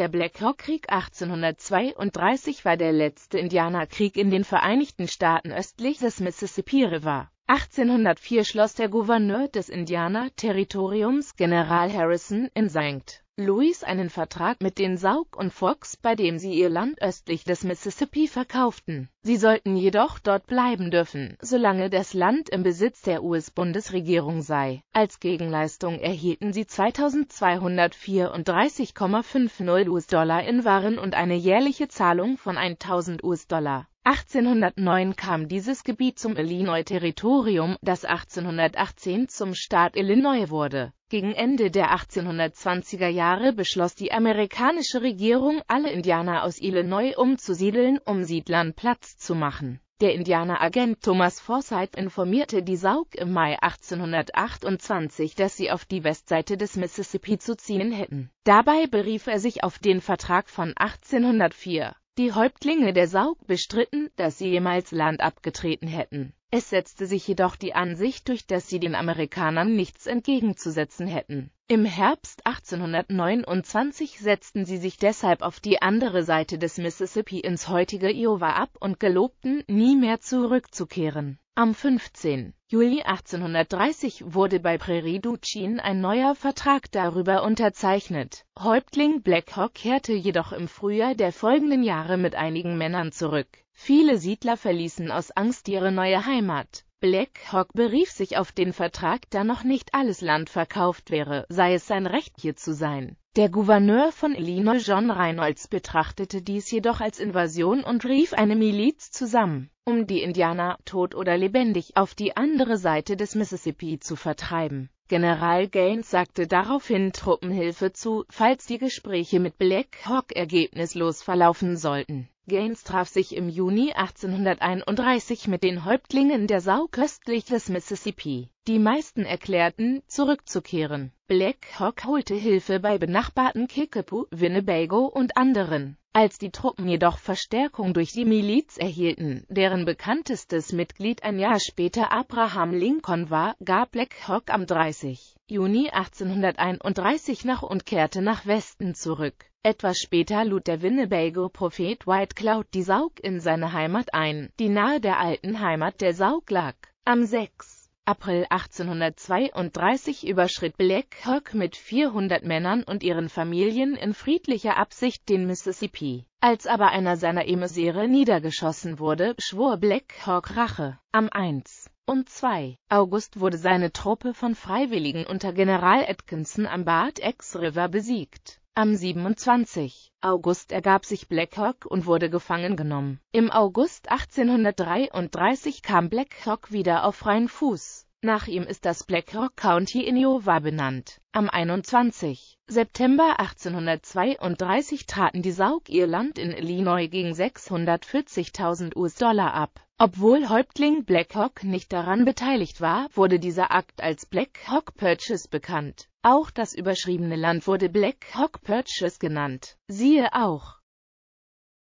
Der Blackhawk-Krieg 1832 war der letzte Indianerkrieg in den Vereinigten Staaten östlich des Mississippi River. 1804 schloss der Gouverneur des Indianer-Territoriums General Harrison in St Louis einen Vertrag mit den Saug und Fox, bei dem sie ihr Land östlich des Mississippi verkauften. Sie sollten jedoch dort bleiben dürfen, solange das Land im Besitz der US-Bundesregierung sei. Als Gegenleistung erhielten sie 2234,50 US-Dollar in Waren und eine jährliche Zahlung von 1000 US-Dollar. 1809 kam dieses Gebiet zum Illinois-Territorium, das 1818 zum Staat Illinois wurde. Gegen Ende der 1820er Jahre beschloss die amerikanische Regierung, alle Indianer aus Illinois umzusiedeln, um Siedlern Platz zu machen. Der Indianeragent Thomas Forsyth informierte die Saug im Mai 1828, dass sie auf die Westseite des Mississippi zu ziehen hätten. Dabei berief er sich auf den Vertrag von 1804. Die Häuptlinge der Saug bestritten, dass sie jemals Land abgetreten hätten. Es setzte sich jedoch die Ansicht durch, dass sie den Amerikanern nichts entgegenzusetzen hätten. Im Herbst 1829 setzten sie sich deshalb auf die andere Seite des Mississippi ins heutige Iowa ab und gelobten, nie mehr zurückzukehren. Am 15. Juli 1830 wurde bei Prairie du ein neuer Vertrag darüber unterzeichnet. Häuptling Black Hawk kehrte jedoch im Frühjahr der folgenden Jahre mit einigen Männern zurück. Viele Siedler verließen aus Angst ihre neue Heimat. Black Hawk berief sich auf den Vertrag, da noch nicht alles Land verkauft wäre, sei es sein Recht hier zu sein. Der Gouverneur von Illinois John Reynolds betrachtete dies jedoch als Invasion und rief eine Miliz zusammen, um die Indianer, tot oder lebendig, auf die andere Seite des Mississippi zu vertreiben. General Gaines sagte daraufhin Truppenhilfe zu, falls die Gespräche mit Black Hawk ergebnislos verlaufen sollten. Gaines traf sich im Juni 1831 mit den Häuptlingen der Sau köstlich des Mississippi die meisten erklärten, zurückzukehren. Black Hawk holte Hilfe bei benachbarten Kickapoo, Winnebago und anderen. Als die Truppen jedoch Verstärkung durch die Miliz erhielten, deren bekanntestes Mitglied ein Jahr später Abraham Lincoln war, gab Black Hawk am 30. Juni 1831 nach und kehrte nach Westen zurück. Etwas später lud der Winnebago-Prophet White Cloud die Saug in seine Heimat ein, die nahe der alten Heimat der Saug lag. Am 6. April 1832 überschritt Black Hawk mit 400 Männern und ihren Familien in friedlicher Absicht den Mississippi. Als aber einer seiner Emissäre niedergeschossen wurde, schwor Black Hawk Rache. Am 1 und 2. August wurde seine Truppe von Freiwilligen unter General Atkinson am Bad X River besiegt. Am 27. August ergab sich Black Hawk und wurde gefangen genommen. Im August 1833 kam Black Hawk wieder auf freien Fuß. Nach ihm ist das Black Rock County in Iowa benannt. Am 21. September 1832 traten die Saug ihr Land in Illinois gegen 640.000 US-Dollar ab. Obwohl Häuptling Black Hawk nicht daran beteiligt war, wurde dieser Akt als Black Hawk Purchase bekannt. Auch das überschriebene Land wurde Black Hawk Purchase genannt. Siehe auch